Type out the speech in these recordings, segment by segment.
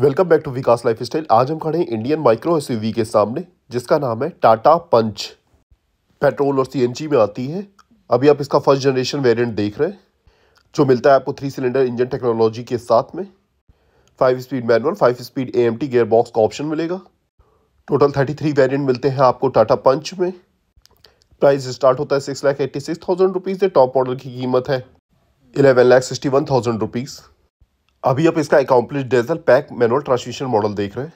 welcome back to Vikas lifestyle आज हम खड़े हैं इंडियन माइक्रो एसयूवी के सामने जिसका नाम है टाटा पंच पेट्रोल और सीएनजी में आती है अभी आप इसका फर्स्ट जनरेशन वेरिएंट देख रहे हैं जो मिलता है आपको थ्री सिलेंडर इंजन टेक्नोलॉजी के साथ में five speed manual five speed A gear box का ऑप्शन मिलेगा टोटल थर्टी थ्री वेरियंट मिलते हैं आपको टाटा पंच में प्राइस स्टार्ट होता है six lakh eighty six thousand rupees top model की कीमत है eleven lakh sixty one thousand rupees अभी आप इसका accomplish diesel pack manual transmission model देख रहे हैं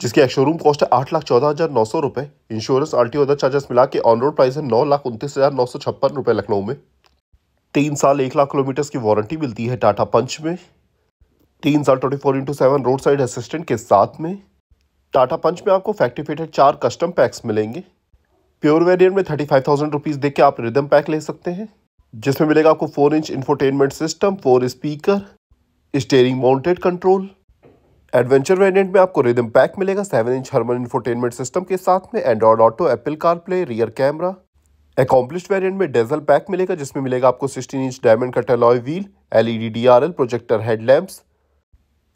जिसकी शोरूम कॉस्ट है आठ लाख चौदह हज़ार नौ सौ रुपये इंश्योरेंस आर टी चार्जेस मिला के ऑन रोड प्राइस है नौ लाख उनतीस हज़ार नौ सौ छप्पन रुपये लखनऊ में तीन साल एक लाख किलोमीटर्स की वारंटी मिलती है टाटा पंच में तीन साल twenty four into seven roadside assistant के साथ में टाटा पंच में आपको फैक्ट्री फिटेड चार कस्टम पैक्स मिलेंगे प्योर वेरियंट में थर्टी फाइव थाउजेंड रुपीज़ देख के आप रिदम पैक ले सकते हैं जिसमें मिलेगा आपको four inch infotainment system four speaker steering mounted control adventure variant में आपको रिदम पैक मिलेगा seven inch Harman infotainment system के साथ में Android auto Apple CarPlay rear camera accomplish variant में डेजल पैक मिलेगा जिसमें मिलेगा आपको 16 इंच डायमंड का alloy wheel LED DRL projector headlamps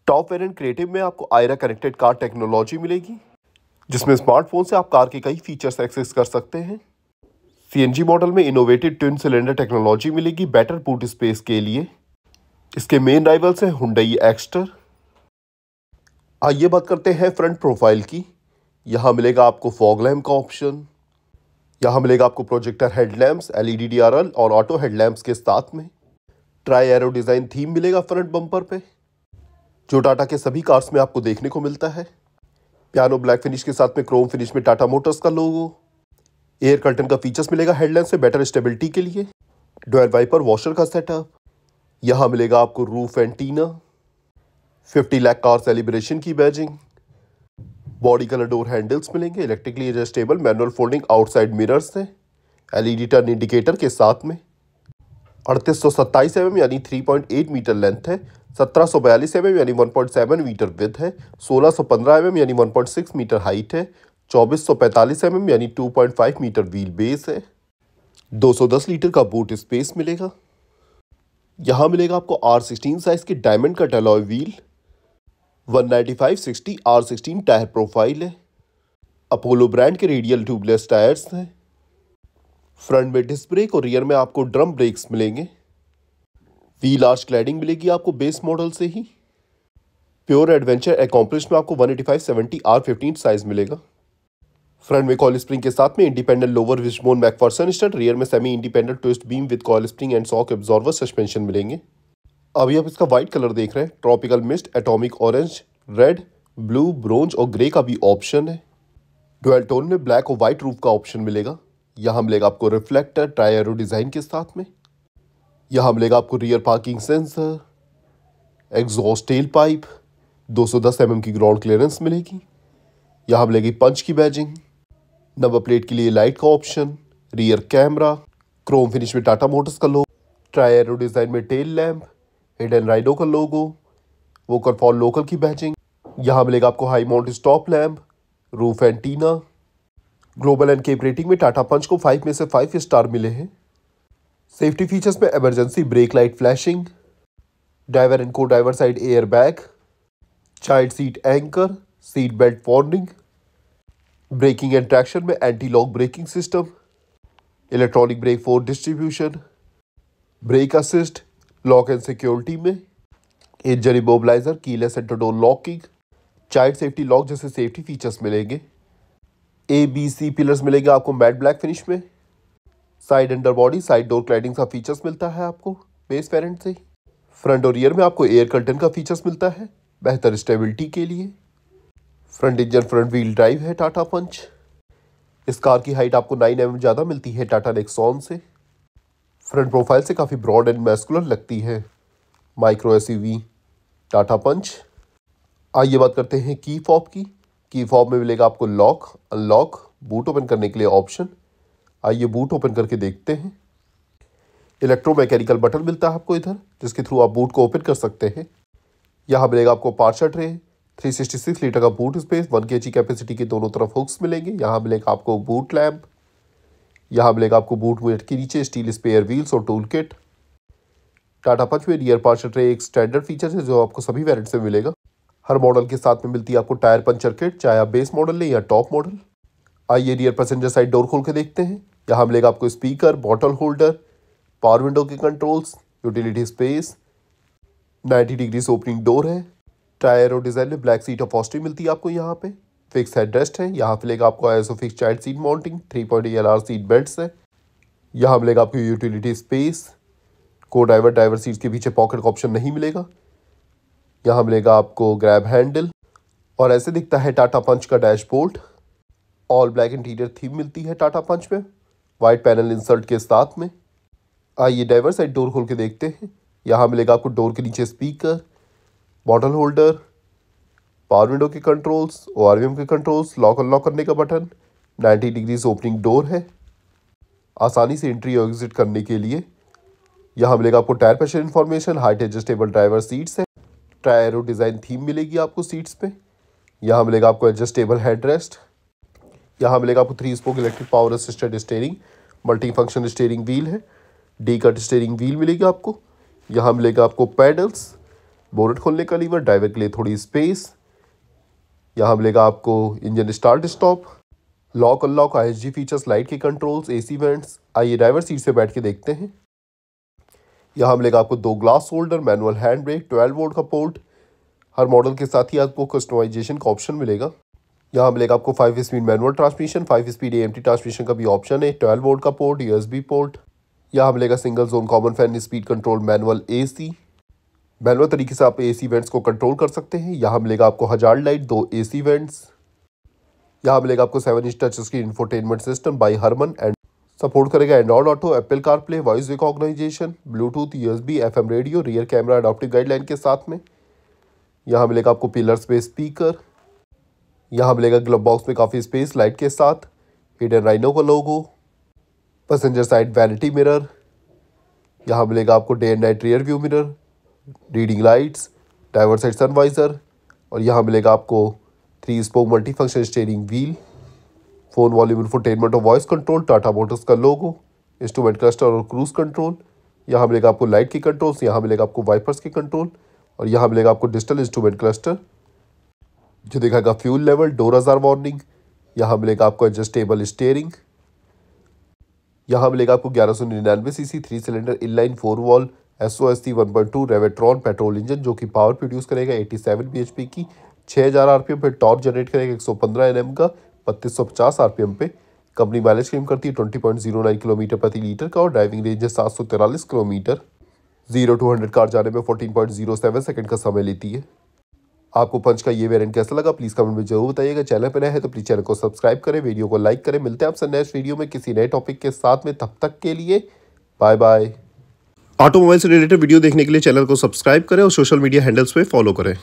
top variant creative में आपको आयरा कनेक्टेड कार टेक्नोलॉजी मिलेगी जिसमें स्मार्टफोन से आप कार के कई फीचर्स एक्सेस कर सकते हैं जी मॉडल में इनोवेटिव ट्विन सिलेंडर टेक्नोलॉजी मिलेगी बेटर बूट स्पेस के लिए इसके मेन राइवल्स हैं हुडई एक्स्टर आइए बात करते हैं फ्रंट प्रोफाइल की यहाँ मिलेगा आपको फॉग लैम्प का ऑप्शन यहाँ मिलेगा आपको projector headlamps L E D और ऑटो हेडलैम्प्स के साथ में ट्राई एरो डिज़ाइन थीम मिलेगा फ्रंट बम्पर पे जो टाटा के सभी कार्स में आपको देखने को मिलता है पियानो ब्लैक फिनिश के साथ में क्रोम फिनिश में टाटा मोटर्स का लोगो एयर कर्टन का फीचर्स मिलेगा हेडलैम्प से बेटर स्टेबिलिटी के लिए डोयल वाइपर वॉशर का सेटअप यहाँ मिलेगा आपको roof antenna 50 lakh car celebration की badging body colour door handles मिलेंगे electrically adjustable manual folding outside mirrors हैं एलईडी टर्न इंडिकेटर के साथ में अड़तीस सौ सत्ताईस एम यानी three point eight metre length है सत्रह सौ बयालीस एम यानी one point seven metre with है सोलह सौ पंद्रह एम यानी one point six metre height है चौबीस सौ पैंतालीस एम यानी two point five metre wheelbase है दो सौ दस लीटर का बूट स्पेस मिलेगा यहाँ मिलेगा आपको आर सिक्सटीन साइज़ के डायमंड का alloy wheel one ninety five sixty R sixteen tyre profile है अपोलो ब्रांड के रेडियल ट्यूबलेस टायर्स हैं फ्रंट में डिस्क ब्रेक और रियर में आपको ड्रम ब्रेक्स मिलेंगे व्हील आर्च क्लैडिंग मिलेगी आपको बेस मॉडल से ही प्योर एडवेंचर एक्म्पलिश में आपको one eighty five seventy R fifteen size मिलेगा फ्रंट में कॉल स्प्रिंग के साथ में independent lower wishbone McPherson strut rear में semi independent twist beam with coil spring and shock absorber suspension मिलेंगे अभी आप इसका व्हाइट कलर देख रहे हैं tropical mist atomic orange red blue bronze और ग्रे का भी ऑप्शन है डोल्टोन टोन में ब्लैक और वाइट रूफ का ऑप्शन मिलेगा यहाँ मिलेगा आपको रिफ्लेक्टर ट्रायरो डिज़ाइन के साथ में यहाँ मिलेगा आपको rear parking sensor exhaust pipe 210 सौ mm की ग्राउंड क्लियरेंस मिलेगी यहाँ मिलेगी पंच की बैजिंग नंबर प्लेट के लिए लाइट का option rear camera chrome finish में टाटा मोटर्स का लोगो ट्रायरो डिज़ाइन में टेल लैम्प एंड राइडो का लोगो वोकर फॉर लोकल की बैचिंग यहाँ मिलेगा आपको high mount stop lamp roof antenna global NCAP rating में टाटा पंच को फाइव में से फाइव स्टार मिले हैं सेफ्टी फीचर्स में emergency brake light flashing driver and co driver side air bag child seat anchor seat belt warning braking and traction में anti lock braking system electronic brake force distribution brake assist lock and security में engine immobiliser keyless auto door locking child safety lock जैसे safety features मिलेंगे A B C pillars मिलेंगे आपको matte black finish में side under body side door cladding का features मिलता है आपको बेस पेरेंट से फ्रंट और रियर में आपको एयर कर्टन का फीचर्स मिलता है बेहतर स्टेबिलिटी के लिए front engine front wheel drive है टाटा पंच इस कार की हाइट आपको नाइन एम ज़्यादा मिलती है टाटा नेक्सॉन से फ्रंट प्रोफाइल से काफ़ी ब्रॉड एंड मैस्कुलर लगती है माइक्रो एस टाटा पंच आइए बात करते हैं की फॉप की की फॉप में मिलेगा आपको लॉक अनलॉक बूट ओपन करने के लिए ऑप्शन आइए बूट ओपन करके देखते हैं इलेक्ट्रोमैकेनिकल बटन मिलता है आपको इधर जिसके थ्रू आप बूट को ओपन कर सकते हैं यहाँ मिलेगा आपको पार्सल ट्रे 366 लीटर का बूट स्पेस वन के कैपेसिटी के दोनों तरफ हुक्स मिलेंगे यहाँ मिलेगा आपको बूट लैम्प यहाँ मिलेगा आपको बूट वेट के नीचे स्टील स्पेयर व्हील्स और टूल किट टाटा पंच में रियर पार्सल ट्रे एक स्टैंडर्ड फीचर है जो आपको सभी वेरियंट से मिलेगा हर मॉडल के साथ में मिलती है आपको टायर पंचर किट चाहे आप बेस मॉडल लें या टॉप मॉडल आइए रियर पैसेंजर साइड डोर खोल के देखते हैं यहाँ मिलेगा आपको speaker bottle holder power window के कंट्रोल्स यूटिलिटी स्पेस 90 डिग्री से ओपनिंग डोर है और डिज़ाइन में ब्लैक सीट ऑफ ऑस्ट्री मिलती है आपको यहाँ पे फिक्स हेडरेस्ट है यहाँ मिलेगा आपको fix child seat mounting three point L R seat belt है यहाँ मिलेगा आपको utility space co driver driver seat के पीछे पॉकेट का ऑप्शन नहीं मिलेगा यहाँ मिलेगा आपको ग्रैब हैंडल और ऐसे दिखता है टाटा पंच का dashboard all black interior theme मिलती है टाटा पंच में वाइट पैनल इंसर्ट के साथ में आइए ड्राइवर साइड डोर खोल के देखते हैं यहाँ मिलेगा आपको डोर के नीचे speaker bottle holder power window के कंट्रोल्स ओ के कंट्रोल्स लॉक अनलॉक करने का बटन 90 डिग्रीज ओपनिंग डोर है आसानी से एंट्री और एग्जिट करने के लिए यहाँ मिलेगा आपको tyre pressure information height adjustable driver seats है और डिज़ाइन थीम मिलेगी आपको सीट्स पे यहाँ मिलेगा आपको एडजस्टेबल हेड रेस्ट यहाँ मिलेगा आपको three spoke electric power assisted steering multi function steering wheel है डी कट स्टेयरिंग व्हील मिलेगी आपको यहाँ मिलेगा आपको पैडल्स बोनट खोलने का लीवर ड्राइवर के लिए थोड़ी स्पेस यहाँ मिलेगा आपको engine start stop lock unlock I S features light के कंट्रोल्स ए सी वेंट्स आइए ड्राइवर सीट से बैठ के देखते हैं यहाँ मिलेगा आपको दो glass holder manual hand brake twelve volt का पोर्ट हर मॉडल के साथ ही आपको कस्टमाइजेशन का ऑप्शन मिलेगा यहाँ मिलेगा आपको five speed manual transmission five speed A transmission का भी ऑप्शन है ट्वेल्व वोल्ट का पोर्ट बी पोर्ट यहाँ मिलेगा single zone common fan speed control manual C manual तरीके से आप एसी वेंट्स को कंट्रोल कर सकते हैं यहाँ मिलेगा आपको हज़ार लाइट दो एसी वेंट्स यहाँ मिलेगा आपको seven inch touch screen infotainment system by Harman and support करेगा Android auto Apple car play voice recognition Bluetooth USB FM radio rear camera adaptive guideline के साथ में यहाँ मिलेगा आपको पिलर स्पेस स्पीकर यहाँ मिलेगा ग्लब बॉक्स में काफ़ी स्पेस लाइट के साथ हिडन राइनो का logo passenger side vanity mirror यहाँ मिलेगा आपको day and night rear view mirror reading lights driver side sun visor और यहाँ मिलेगा आपको three spoke multi function steering wheel phone volume infotainment और वॉइस कंट्रोल टाटा मोटर्स का लोगो इंस्ट्रूमेंट क्लस्टर और क्रूज़ कंट्रोल यहाँ मिलेगा आपको लाइट के कंट्रोल्स यहाँ मिलेगा आपको वाइपर्स के कंट्रोल और यहाँ मिलेगा आपको डिजिटल इंस्ट्रूमेंट क्लस्टर जो दिखाएगा फ्यूल लेवल हजार वार्निंग यहाँ मिलेगा आपको एडजस्टेबल स्टेयरिंग यहाँ मिलेगा आपको ग्यारह सौ निन्यानवे C C three cylinder inline four valve S O S C one point two Revotron petrol engine जो कि पावर प्रोड्यूस करेगा eighty seven B H P की छः हज़ार आर पी एम पर टॉर्क जनरेट करेगा एक सौ पंद्रह एन एम का बत्तीस सौ पचास आर पी एम पे कंपनी माइलेज क्लेम करती है twenty point zero nine kilometre प्रति लीटर का और ड्राइविंग रेंज है सात सौ तिरालीस kilometre zero two hundred car जाने में fourteen point zero seven second का समय लेती है आपको पंच का ये वेरियंट कैसा लगा प्लीज़ कमेंट में जरूर बताइएगा चैनल पर नए हैं तो प्लीज़ चैनल को सब्सक्राइब करें वीडियो को लाइक करें मिलते हैं आपसे नेक्स्ट वीडियो में किसी नए टॉपिक के साथ में तब तक के लिए बाय बाय ऑटोमोबाइल से रिलेटेड वीडियो देखने के लिए चैनल को सब्सक्राइब करें और सोशल मीडिया हैंडल्स पर फॉलो करें